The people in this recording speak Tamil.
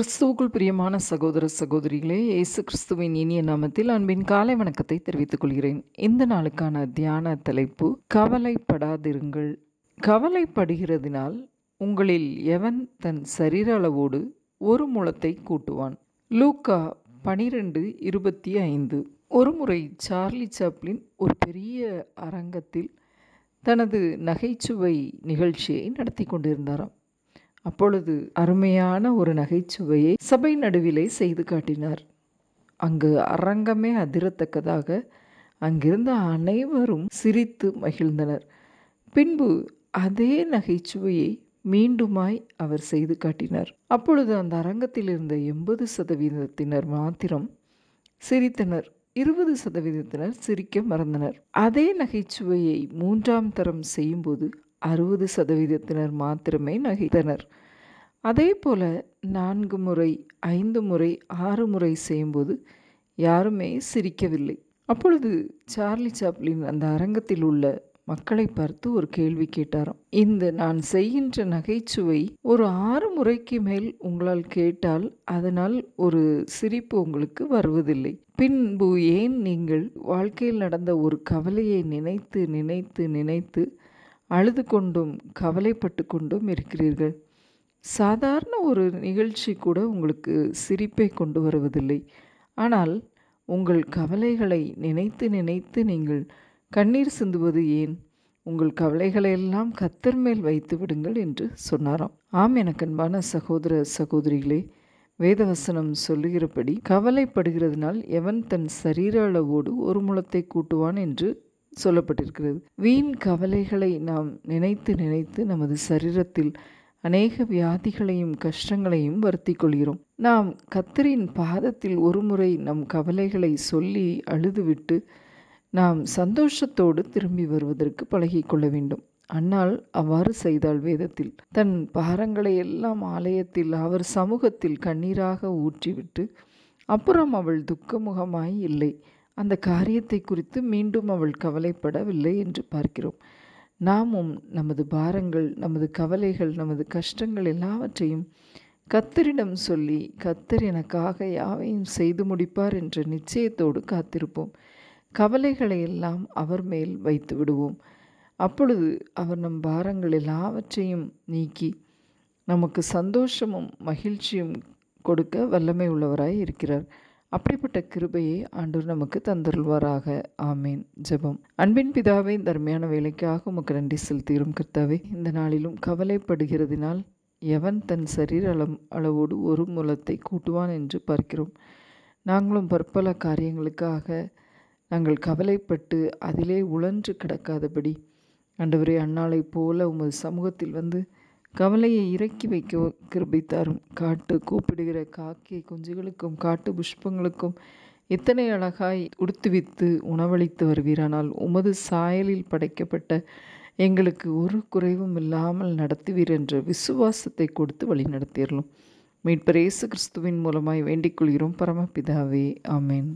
கிறிஸ்துவுக்குள் பிரியமான சகோதர சகோதரிகளே இயேசு கிறிஸ்துவின் இனிய நாமத்தில் அன்பின் காலை வணக்கத்தை தெரிவித்துக் கொள்கிறேன் இந்த நாளுக்கான தியான தலைப்பு கவலைப்படாதிருங்கள் கவலைப்படுகிறதினால் உங்களில் எவன் தன் சரீர அளவோடு ஒரு முளத்தை கூட்டுவான் லூக்கா பனிரெண்டு இருபத்தி ஐந்து ஒரு முறை சார்லி சாப்ளின் ஒரு பெரிய அரங்கத்தில் தனது நகைச்சுவை நிகழ்ச்சியை நடத்தி கொண்டிருந்தாராம் அப்பொழுது அருமையான ஒரு நகைச்சுவையை சபை நடுவிலே செய்து காட்டினார் அங்கு அரங்கமே அதிரத்தக்கதாக அங்கிருந்த அனைவரும் சிரித்து மகிழ்ந்தனர் பின்பு அதே நகைச்சுவையை மீண்டுமாய் அவர் செய்து காட்டினார் அப்பொழுது அந்த அரங்கத்தில் இருந்த எண்பது சதவீதத்தினர் மாத்திரம் சிரித்தனர் இருபது சதவீதத்தினர் சிரிக்க மறந்தனர் அதே நகைச்சுவையை மூன்றாம் தரம் செய்யும்போது அறுபது சதவீதத்தினர் மாத்திரமே நகைத்தனர் அதே போல் நான்கு முறை ஐந்து முறை ஆறு முறை செய்யும்போது யாருமே சிரிக்கவில்லை அப்பொழுது சார்லி சாப்ளின் அந்த அரங்கத்தில் உள்ள மக்களை பார்த்து ஒரு கேள்வி கேட்டாராம் இந்த நான் செய்கின்ற நகைச்சுவை ஒரு ஆறு முறைக்கு மேல் உங்களால் கேட்டால் அதனால் ஒரு சிரிப்பு உங்களுக்கு வருவதில்லை பின்பு ஏன் நீங்கள் வாழ்க்கையில் நடந்த ஒரு கவலையை நினைத்து நினைத்து நினைத்து அழுது கொண்டும் கவலைப்பட்டு கொண்டும் இருக்கிறீர்கள் சாதாரண ஒரு நிகழ்ச்சி கூட உங்களுக்கு சிரிப்பை கொண்டு வருவதில்லை ஆனால் உங்கள் கவலைகளை நினைத்து நினைத்து நீங்கள் கண்ணீர் சிந்துவது ஏன் உங்கள் கவலைகளை எல்லாம் கத்தர் மேல் வைத்து விடுங்கள் என்று சொன்னாராம் ஆம் எனக்கன்பான சகோதர சகோதரிகளே வேதவசனம் சொல்லுகிறபடி கவலைப்படுகிறதுனால் எவன் தன் சரீர அளவோடு ஒரு முளத்தை கூட்டுவான் என்று சொல்லப்பட்டிருக்கிறது வீண் கவலைகளை நாம் நினைத்து நினைத்து நமது சரீரத்தில் அநேக வியாதிகளையும் கஷ்டங்களையும் வருத்தி கொள்கிறோம் நாம் கத்தரின் பாதத்தில் ஒருமுறை நம் கவலைகளை சொல்லி அழுதுவிட்டு நாம் சந்தோஷத்தோடு திரும்பி வருவதற்கு பழகிக்கொள்ள வேண்டும் அன்னால் அவ்வாறு செய்தாள் வேதத்தில் தன் பாரங்களை எல்லாம் ஆலயத்தில் அவர் சமூகத்தில் கண்ணீராக ஊற்றிவிட்டு அப்புறம் அவள் துக்கமுகமாய் இல்லை அந்த காரியத்தை குறித்து மீண்டும் அவள் கவலைப்படவில்லை என்று பார்க்கிறோம் நாமும் நமது பாரங்கள் நமது கவலைகள் நமது கஷ்டங்கள் எல்லாவற்றையும் கத்தரிடம் சொல்லி கத்தர் எனக்காக யாவையும் செய்து முடிப்பார் என்ற நிச்சயத்தோடு காத்திருப்போம் கவலைகளை எல்லாம் அவர் மேல் வைத்து விடுவோம் அப்பொழுது அவர் நம் பாரங்கள் எல்லாவற்றையும் நீக்கி நமக்கு சந்தோஷமும் மகிழ்ச்சியும் கொடுக்க வல்லமை உள்ளவராய் இருக்கிறார் அப்படிப்பட்ட கிருபையை ஆண்டவர் நமக்கு தந்தருள்வாராக ஆமேன் ஜெபம் அன்பின் பிதாவை தர்மையான வேலைக்காக உமக்கு நன்றி செலுத்துகிறோம் கிருத்தாவே இந்த நாளிலும் கவலைப்படுகிறதினால் எவன் தன் சரீர அளம் அளவோடு ஒரு முலத்தை கூட்டுவான் என்று பார்க்கிறோம் நாங்களும் பற்பல காரியங்களுக்காக நாங்கள் கவலைப்பட்டு அதிலே உழன்று கிடக்காதபடி அண்டவரே அன்னாலை போல உமது சமூகத்தில் வந்து கவலையை இறக்கி வைக்க கிருபை காட்டு கூப்பிடுகிற காக்கை குஞ்சுகளுக்கும் காட்டு புஷ்பங்களுக்கும் எத்தனை அழகாய் உடுத்துவித்து உணவளித்து வருவீரானால் உமது சாயலில் படைக்கப்பட்ட எங்களுக்கு ஒரு குறைவும் இல்லாமல் நடத்துவீர் என்ற விசுவாசத்தை கொடுத்து வழிநடத்திடலாம் மீட்பர் இயேசு கிறிஸ்துவின் மூலமாய் வேண்டிக் கொள்கிறோம் பரமபிதாவே ஆமேன்